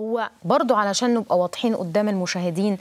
هو برضو علشان نبقى واضحين قدام المشاهدين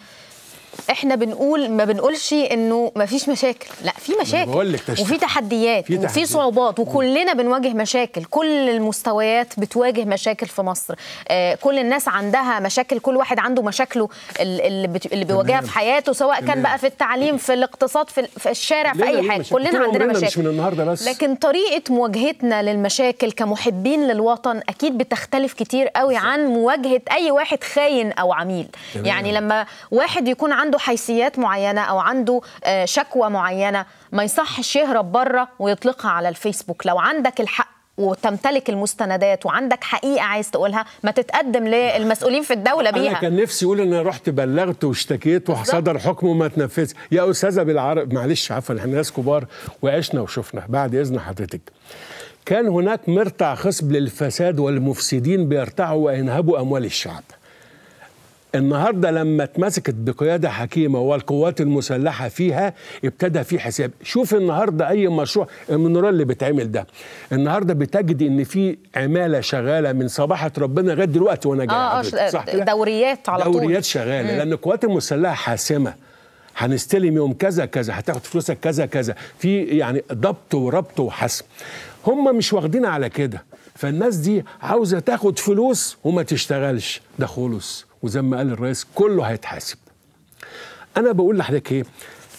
احنا بنقول ما بنقولش انه ما فيش مشاكل لا في مشاكل وفي تحديات وفي صعوبات وكلنا بنواجه مشاكل كل المستويات بتواجه مشاكل في مصر آه، كل الناس عندها مشاكل كل واحد عنده مشاكله اللي, بيواجهها في حياته سواء كان بقى في التعليم في الاقتصاد في, الشارع في اي حاجه كلنا عندنا مشاكل مش من بس لكن طريقه مواجهتنا للمشاكل كمحبين للوطن اكيد بتختلف كتير قوي عن مواجهه اي واحد خاين او عميل يعني لما واحد يكون عنده حيثيات معينه او عنده آه، شكوى معينه ما يصحش يهرب بره ويطلقها على الفيسبوك لو عندك الحق وتمتلك المستندات وعندك حقيقه عايز تقولها ما تتقدم للمسؤولين في الدوله بيها انا كان نفسي اقول ان انا رحت بلغت واشتكيت وصدر حكم وما تنفذش يا استاذه بالعرب معلش عفوا احنا ناس كبار وعشنا وشفنا بعد اذن حضرتك كان هناك مرتع خصب للفساد والمفسدين بيرتعوا وينهبوا اموال الشعب النهارده لما اتمسكت بقياده حكيمه والقوات المسلحه فيها ابتدى في حساب شوف النهارده اي مشروع المنرال اللي بيتعمل ده النهارده بتجد ان في عماله شغاله من صباحه ربنا لغايه دلوقتي وانا جاي آه آه صح دوريات على دوريات طول دوريات شغاله مم. لان القوات المسلحه حاسمه هنستلم يوم كذا كذا هتاخد فلوسك كذا كذا في يعني ضبط وربط وحسم هم مش واخدين على كده فالناس دي عاوزه تاخد فلوس وما تشتغلش ده خلص وزي ما قال الرئيس كله هيتحاسب انا بقول لحضرتك ايه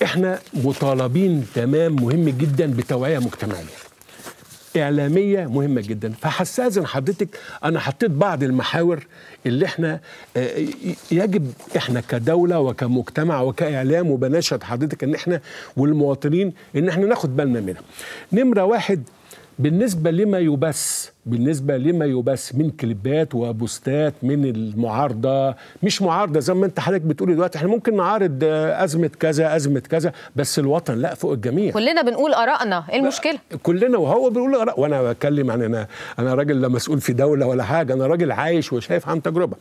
احنا مطالبين تمام مهم جدا بتوعيه مجتمعيه إعلامية مهمة جدا فهستأذن حضرتك أنا حطيت بعض المحاور اللي احنا آه، يجب احنا كدولة وكمجتمع وكإعلام وبناشد حضرتك إن احنا والمواطنين إن احنا ناخد بالنا منها نمرة واحد بالنسبة لما يبث بالنسبه لما يبث من كليبات وبوستات من المعارضه مش معارضه زي ما انت حضرتك بتقولي دلوقتي احنا ممكن نعارض آه، ازمه كذا ازمه كذا بس الوطن لا فوق الجميع كلنا بنقول ارائنا ايه المشكله كلنا وهو بيقول اراء وانا بتكلم عن انا انا راجل لا مسؤول في دوله ولا حاجه انا راجل عايش وشايف عن تجربه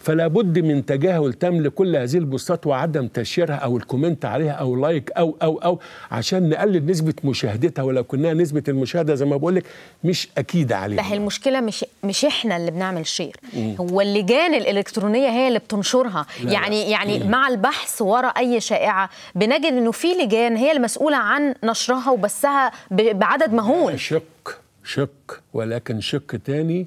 فلا بد من تجاهل تام لكل هذه البوستات وعدم تشيرها او الكومنت عليها او لايك او او او عشان نقلل نسبه مشاهدتها ولو كنا نسبه المشاهده زي ما بقول لك مش اكيده عليها ده المشكله مش مش احنا اللي بنعمل شير هو اللجان الالكترونيه هي اللي بتنشرها لا يعني لا. يعني مم. مع البحث ورا اي شائعه بنجد انه في لجان هي المسؤوله عن نشرها وبثها بعدد مهول شق شق ولكن شق تاني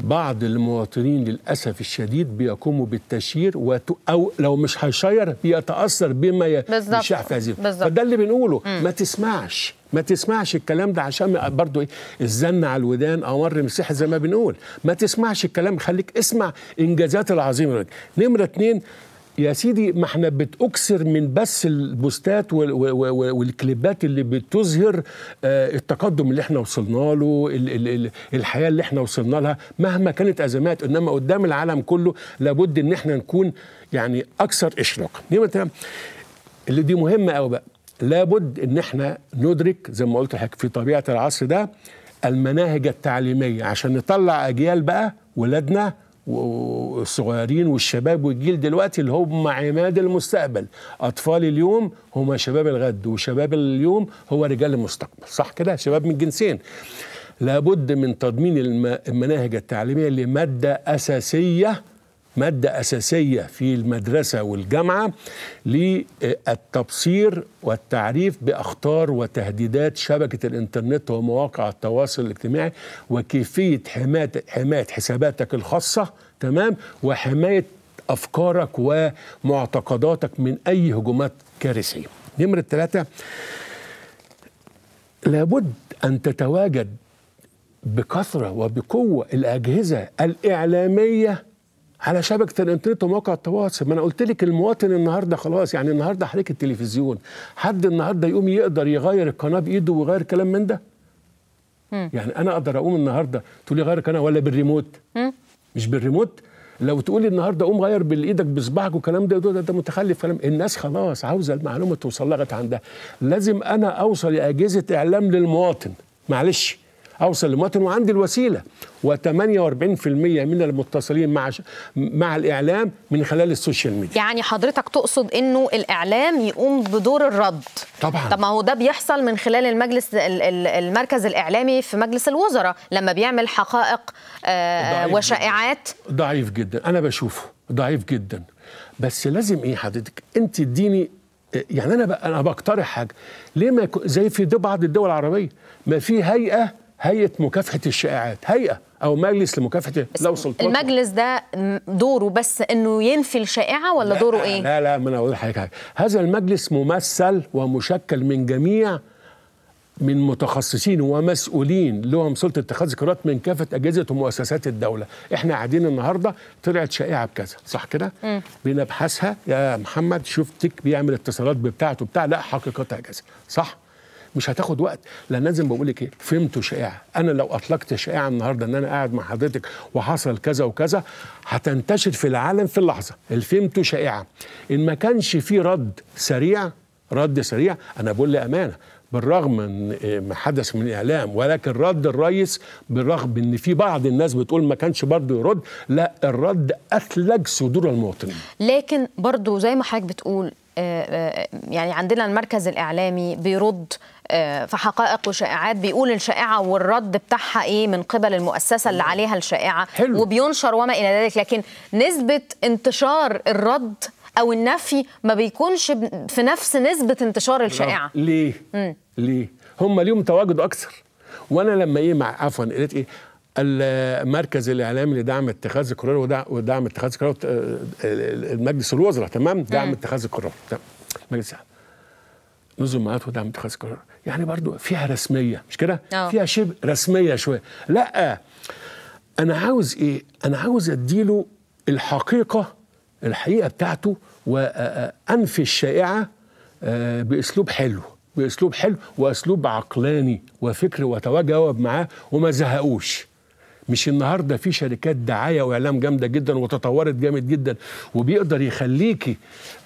بعض المواطنين للاسف الشديد بيقوموا بالتشيير وت... او لو مش هيشير بيتاثر بما يشاع في هذه فده اللي بنقوله مم. ما تسمعش ما تسمعش الكلام ده عشان برضو ايه الزن على الودان امر مسيح زي ما بنقول ما تسمعش الكلام خليك اسمع انجازات العظيمه نمره اتنين يا سيدي ما احنا بتأكسر من بس البوستات والكليبات اللي بتظهر آه، التقدم اللي احنا وصلنا له الحياة اللي احنا وصلنا لها مهما كانت أزمات إنما قدام العالم كله لابد إن احنا نكون يعني أكثر إشراقا اللي دي مهمة قوي بقى لابد إن احنا ندرك زي ما قلت لحضرتك في طبيعة العصر ده المناهج التعليمية عشان نطلع أجيال بقى ولادنا والصغيرين والشباب والجيل دلوقتي اللي هم عماد المستقبل اطفال اليوم هم شباب الغد وشباب اليوم هو رجال المستقبل صح كده شباب من جنسين لابد من تضمين المناهج التعليميه لماده اساسيه مادة أساسية في المدرسة والجامعة للتبصير والتعريف بأخطار وتهديدات شبكة الإنترنت ومواقع التواصل الاجتماعي وكيفية حماية حماية حساباتك الخاصة تمام وحماية أفكارك ومعتقداتك من أي هجومات كارثية نمرة ثلاثة لابد أن تتواجد بكثرة وبقوة الأجهزة الإعلامية على شبكه الانترنت ومواقع التواصل ما انا قلت لك المواطن النهارده خلاص يعني النهارده حضرتك التلفزيون حد النهارده يقوم يقدر يغير القناه بايده ويغير كلام من ده مم. يعني انا اقدر اقوم النهارده تقولي غير القناة ولا بالريموت مم. مش بالريموت لو تقولي النهارده قوم غير بايدك بصباعك والكلام ده ده, ده متخلف كلام الناس خلاص عاوزه المعلومه توصل لغايه عندها لازم انا اوصل لاجهزه اعلام للمواطن معلش اوصل للمواطن وعندي الوسيله و48% من المتصلين مع ش... مع الاعلام من خلال السوشيال ميديا يعني حضرتك تقصد انه الاعلام يقوم بدور الرد طبعا طب ما هو ده بيحصل من خلال المجلس المركز الاعلامي في مجلس الوزراء لما بيعمل حقائق آه، وشائعات جداً. ضعيف جدا انا بشوفه ضعيف جدا بس لازم ايه حضرتك انت اديني آه، يعني انا انا بقترح حاجه ليه ما زي في بعض الدول العربيه ما في هيئه هيئه مكافحه الشائعات هيئه او مجلس لمكافحه لو سلطات المجلس ده دوره بس انه ينفي الشائعه ولا لا دوره ايه لا لا ما انا اقول لحضرتك حاجه هذا المجلس ممثل ومشكل من جميع من متخصصين ومسؤولين لهم سلطه اتخاذ قرارات من كافه اجهزه ومؤسسات الدوله، احنا قاعدين النهارده طلعت شائعه بكذا، صح كده؟ بنبحثها يا محمد شفتك بيعمل اتصالات بتاعته بتاع لا حقيقتها كذا، صح؟ مش هتاخد وقت لان لازم بقول لك ايه فهمتوا شائعه انا لو اطلقت شائعه النهارده ان انا قاعد مع حضرتك وحصل كذا وكذا هتنتشر في العالم في اللحظه الفهمتوا شائعه ان ما كانش في رد سريع رد سريع انا بقول لامانه بالرغم ان آه، ما حدث من اعلام ولكن رد الرئيس بالرغم ان في بعض الناس بتقول ما كانش برضه يرد لا الرد اثلج صدور المواطنين لكن برضه زي ما حضرتك بتقول يعني عندنا المركز الإعلامي بيرد آه، في حقائق وشائعات بيقول الشائعة والرد بتاعها إيه من قبل المؤسسة اللي عليها الشائعة حلو. وبينشر وما إلى ذلك لكن نسبة انتشار الرد أو النفي ما بيكونش في نفس نسبة انتشار الشائعة ليه؟ مم. ليه؟ هم ليهم تواجد أكثر وأنا لما إيه مع عفوا قلت إيه المركز الاعلامي لدعم اتخاذ القرار ودعم, اتخاذ القرار اه، اه، المجلس الوزراء تمام نعم. دعم اتخاذ القرار مجلس نظم معات ودعم اتخاذ القرار يعني برضو فيها رسميه مش كده اه. فيها شبه رسميه شويه لا انا عاوز ايه انا عاوز اديله الحقيقه الحقيقه بتاعته وانفي الشائعه باسلوب حلو باسلوب حلو واسلوب عقلاني وفكر وتجاوب معاه وما زهقوش مش النهارده في شركات دعايه واعلام جامده جدا وتطورت جامد جدا وبيقدر يخليكي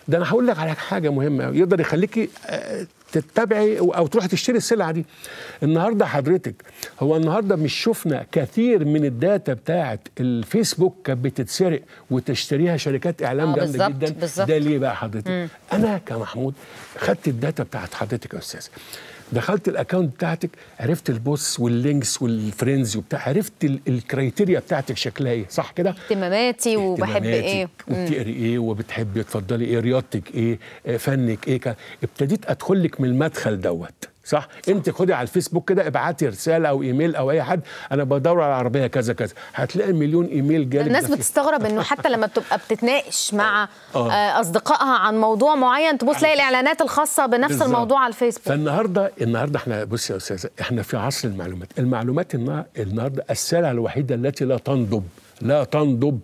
ده انا هقول لك على حاجه مهمه يقدر يخليكي آه، تتبعي او تروحي تشتري السلعه دي النهارده حضرتك هو النهارده مش شفنا كثير من الداتا بتاعه الفيسبوك كانت بتتسرق وتشتريها شركات اعلام آه، جامده بالزبط جدا بالزبط. ده ليه بقى حضرتك مم. انا كمحمود خدت الداتا بتاعه حضرتك يا استاذ دخلت الاكونت بتاعتك عرفت البوس واللينكس والفريندز وبتاع عرفت الكريتيريا بتاعتك شكلها ايه صح كده اهتماماتي وبحب ايه وبتقري ايه وبتحبي تفضلي ايه رياضتك ايه فنك ايه ابتديت ادخلك من المدخل دوت صح انت خدي على الفيسبوك كده ابعتي رساله او ايميل او اي حد انا بدور على عربيه كذا كذا هتلاقي مليون ايميل جالك الناس بتستغرب انه حتى لما بتبقى بتتناقش آه. مع آه. آه. اصدقائها عن موضوع معين تبص تلاقي الاعلانات الخاصه بنفس بالزبط. الموضوع على الفيسبوك فالنهارده النهارده احنا بص يا استاذه احنا في عصر المعلومات المعلومات النهارده السلعه الوحيده التي لا تنضب لا تنضب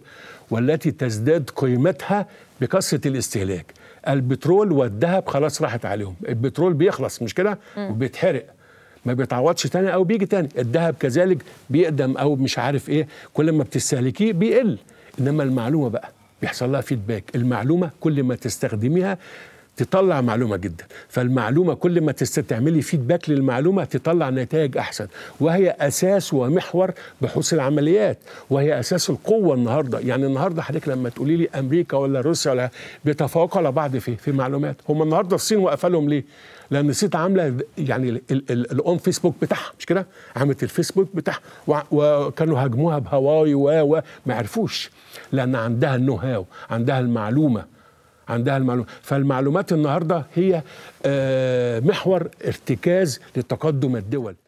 والتي تزداد قيمتها بكثره الاستهلاك البترول والذهب خلاص راحت عليهم البترول بيخلص مش كده وبيتحرق ما بيتعوضش تاني او بيجي تاني الذهب كذلك بيقدم او مش عارف ايه كل ما بتستهلكيه بيقل انما المعلومه بقى بيحصل لها فيدباك المعلومه كل ما تستخدميها تطلع معلومة جدا فالمعلومة كل ما تعملي فيدباك للمعلومة تطلع نتائج أحسن وهي أساس ومحور بحوث العمليات وهي أساس القوة النهاردة يعني النهاردة حضرتك لما تقولي لي أمريكا ولا روسيا ولا بيتفوقوا على بعض في في معلومات هم النهاردة الصين واقفة لهم ليه؟ لأن الصين عاملة يعني الأون فيسبوك بتاعها مش كده؟ عملت الفيسبوك بتاعها وكانوا هاجموها بهواي و ما عرفوش لأن عندها النو هاو عندها المعلومة عندها المعلومات فالمعلومات النهارده هي آه، محور ارتكاز لتقدم الدول